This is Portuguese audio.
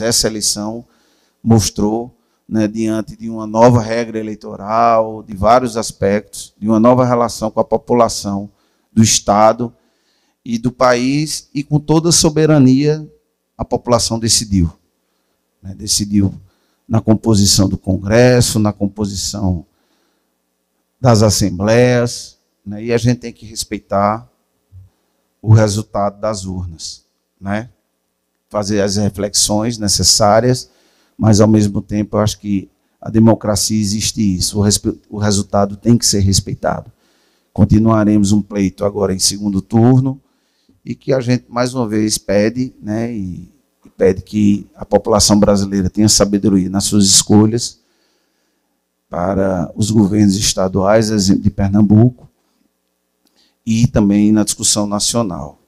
Essa eleição mostrou, né, diante de uma nova regra eleitoral, de vários aspectos, de uma nova relação com a população do Estado e do país, e com toda a soberania, a população decidiu. Né, decidiu na composição do Congresso, na composição das assembleias, né, e a gente tem que respeitar o resultado das urnas. Né? fazer as reflexões necessárias, mas ao mesmo tempo eu acho que a democracia existe isso, o, o resultado tem que ser respeitado. Continuaremos um pleito agora em segundo turno e que a gente mais uma vez pede, né, e, e pede que a população brasileira tenha sabedoria nas suas escolhas para os governos estaduais, exemplo de Pernambuco, e também na discussão nacional.